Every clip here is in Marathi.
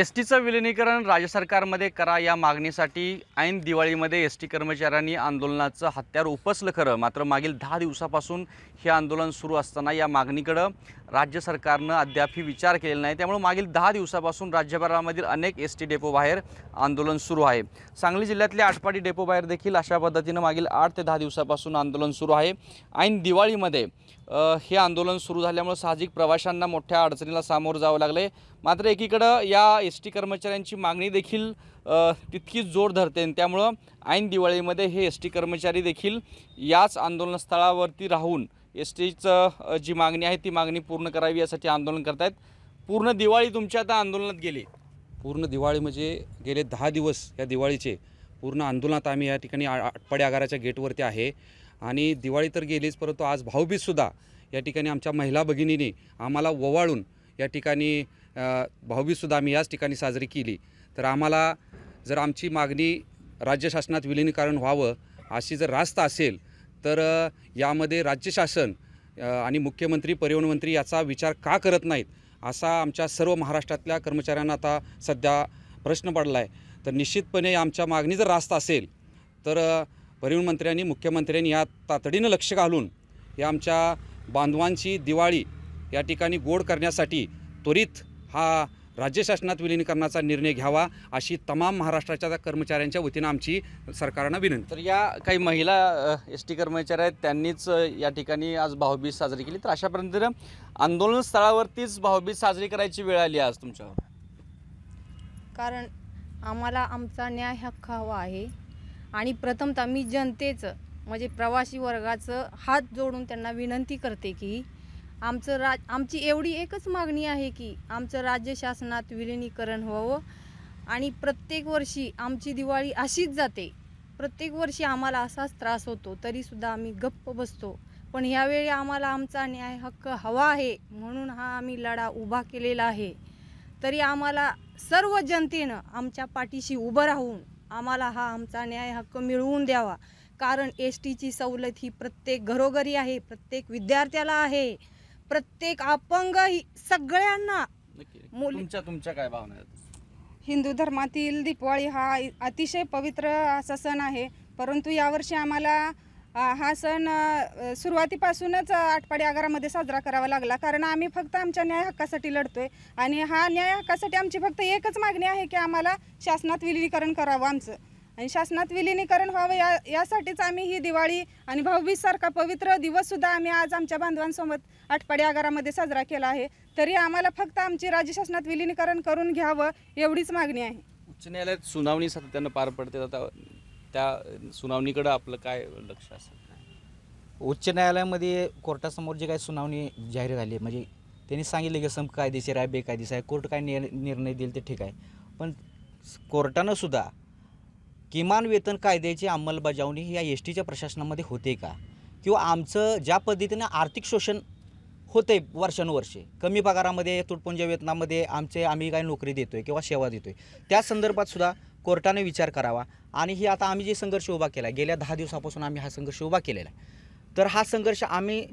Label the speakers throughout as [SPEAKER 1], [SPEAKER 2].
[SPEAKER 1] एस टीचं विलिनीकरण राज्य सरकारमध्ये करा या मागणीसाठी ऐन दिवाळीमध्ये एस टी कर्मचाऱ्यांनी आंदोलनाचं हत्यार उपसलं खरं मात्र मागील दहा दिवसापासून हे आंदोलन सुरू असताना या मागणीकडं राज्य सरकारनं अद्यापही विचार केलेला नाही त्यामुळे मागील दहा दिवसापासून राज्यभरामधील अनेक एस टी डेपोबाहेर आंदोलन सुरू आहे सांगली जिल्ह्यातल्या आटपाडी डेपोबाहेर देखील अशा पद्धतीनं मागील आठ ते दहा दिवसापासून आंदोलन सुरू आहे ऐन दिवाळीमध्ये हे आंदोलन सुरू झाल्यामुळे साहजिक प्रवाशांना मोठ्या अडचणीला सामोरं जावं लागले मात्र एकीकडं या एस टी कर्मचाऱ्यांची मागणी देखील तितकीच जोर धरते त्यामुळं ऐन दिवाळीमध्ये हे एस टी कर्मचारी देखील याच आंदोलनस्थळावरती राहून एस टीचं
[SPEAKER 2] जी मागणी आहे ती मागणी पूर्ण करावी यासाठी आंदोलन करत आहेत पूर्ण दिवाळी तुमच्या आता आंदोलनात गेली पूर्ण दिवाळी म्हणजे गेले दहा दिवस या दिवाळीचे पूर्ण आंदोलनात आम्ही या ठिकाणी आटपाडी आगाराच्या गेटवरती आहे आणि दिवाळी तर गेलीच परंतु आज भाऊबीजसुद्धा या ठिकाणी आमच्या महिला भगिनीने आम्हाला ओवाळून या ठिकाणी भाऊबीजसुद्धा आम्ही याच ठिकाणी साजरी केली तर आम्हाला जर आमची मागणी राज्य शासनात विलीनीकरण व्हावं अशी जर रास्त असेल तर यामध्ये राज्य शासन आणि मुख्यमंत्री परिवहन मंत्री याचा विचार का करत नाहीत असा आमच्या सर्व महाराष्ट्रातल्या कर्मचाऱ्यांना आता सध्या प्रश्न पडला आहे तर निश्चितपणे आमच्या मागणी जर रास्त असेल तर परिवहन मंत्र्यांनी मुख्यमंत्र्यांनी या तातडीनं लक्ष घालून या आमच्या बांधवांची दिवाळी या ठिकाणी गोड करण्यासाठी त्वरित हा राज्य शासनात विलीनीकरणाचा निर्णय घ्यावा अशी तमाम महाराष्ट्राच्या कर्मचाऱ्यांच्या वतीनं आमची सरकारनं विनंती तर
[SPEAKER 1] या काही महिला एस टी कर्मचारी आहेत त्यांनीच या ठिकाणी आज भाऊबीज साजरी केली तर अशा पद्धतीनं आंदोलन स्थळावरतीच भाऊबीज साजरी करायची वेळ आली आज तुमच्यावर
[SPEAKER 3] कारण आम्हाला आमचा न्याय हक्क हवा आहे आणि प्रथमतः मी जनतेचं म्हणजे प्रवासी वर्गाचं हात जोडून त्यांना विनंती करते की आमचं राज आमची एवढी एकच मागणी आहे की आमचं राज्य शासनात विलिनीकरण व्हावं आणि प्रत्येक वर्षी आमची दिवाळी अशीच जाते प्रत्येक वर्षी आम्हाला असाच त्रास होतो तरीसुद्धा आम्ही गप्प बसतो पण ह्यावेळी आम्हाला आमचा न्याय हक्क हवा आहे म्हणून हा आम्ही लढा उभा केलेला आहे तरी आम्हाला सर्व जनतेनं आमच्या पाठीशी उभं राहून आम्हाला हा आमचा न्याय हक्क मिळवून द्यावा कारण एस टीची सवलत ही प्रत्येक घरोघरी आहे प्रत्येक विद्यार्थ्याला आहे प्रत्येक अपंग ही- सगळ्यांना
[SPEAKER 1] तुमच्या काय भावना
[SPEAKER 4] हिंदू धर्मातील दीपवाळी हा अतिशय पवित्र असा सण आहे परंतु यावर्षी आम्हाला हा सण सुरुवातीपासूनच आठपाडी आगारामध्ये साजरा करावा लागला कारण आम्ही फक्त आमच्या न्याय हक्कासाठी लढतोय आणि हा न्याय हक्कासाठी आमची फक्त एकच मागणी आहे की आम्हाला शासनात विलीनीकरण करावं आमचं आणि शासनात विलिनीकरण व्हावं या यासाठीच आम्ही ही दिवाळी आणि भाऊबीज सारखा पवित्र दिवससुद्धा आम्ही आज आमच्या बांधवांसोबत आठपाडी आगारामध्ये साजरा केला आहे तरी आम्हाला फक्त आमची राज्य शासनात विलिनीकरण करून घ्यावं एवढीच मागणी आहे
[SPEAKER 1] उच्च न्यायालयात सुनावणी सातत्यानं पार पडते आता त्या सुनावणीकडं आपलं काय लक्ष असेल
[SPEAKER 5] उच्च न्यायालयामध्ये कोर्टासमोर जे काही सुनावणी जाहीर झाली म्हणजे त्यांनी सांगितलं की सम कायदेशीर आहे बेकायदेशीर आहे कोर्ट काय निर्णय देईल ते ठीक आहे पण कोर्टानं सुद्धा किमान वेतन कायद्याची अंमलबजावणी या एस टीच्या प्रशासनामध्ये होते का किंवा आमचं ज्या पद्धतीनं आर्थिक शोषण होते वर्षानुवर्षे कमी पगारामध्ये तुटपुंज्या वेतनामध्ये आमचे आम्ही काय नोकरी देतो आहे किंवा सेवा देतो आहे त्या सुद्धा कोर्टाने विचार करावा आणि ही आता आम्ही जे संघर्ष उभा केला गेल्या दहा दिवसापासून आम्ही हा संघर्ष उभा केलेला आहे तर हा संघर्ष आम्ही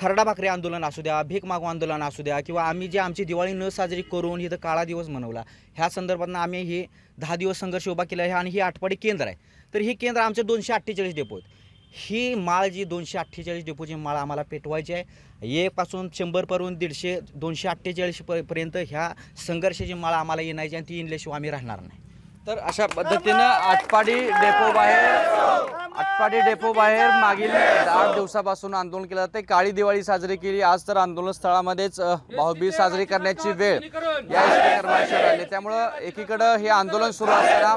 [SPEAKER 5] खरडा भाकरी आंदोलन असू द्या भीक मागू आंदोलन असू द्या किंवा आम्ही जे आमची दिवाळी न साजरी करून इथं काळा दिवस मनवला ह्या संदर्भात आम्ही हे दहा दिवस संघर्ष उभा केला आहे आणि ही आठवडी केंद्र आहे तर ही केंद्र आमचे दोनशे अठ्ठेचाळीस डेपो आहेत ही माळ जी दोनशे अठ्ठेचाळीस डेपोची माळ आम्हाला पेटवायची आहे एकपासून शंभरपर्यंत दीडशे दोनशे अठ्ठेचाळीस पर्यंत ह्या संघर्षाची माळ आम्हाला येण्याची आणि ती येण्याशिवाय आम्ही राहणार नाही
[SPEAKER 1] तर अशा पद्धतीनं आटपाडी डेपो बाहेर आटपाडी डेपो बाहेर मागील आठ दिवसापासून आंदोलन केलं जाते काळी दिवाळी साजरी केली आज तर आंदोलन स्थळामध्येच भाऊबीज साजरी करण्याची वेळ या कर्मचारी आले त्यामुळं एकीकडं हे आंदोलन सुरू असताना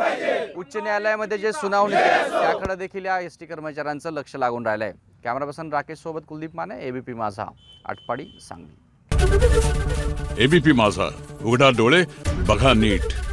[SPEAKER 1] उच्च न्यायालयामध्ये जे सुनावणी त्याकडे देखील या एस कर्मचाऱ्यांचं लक्ष लागून राहिलंय कॅमेरा पर्सन राकेश सोबत कुलदीप माने एबीपी माझा आटपाडी सांगली एबीपी माझा उघडा डोळे बघा नीट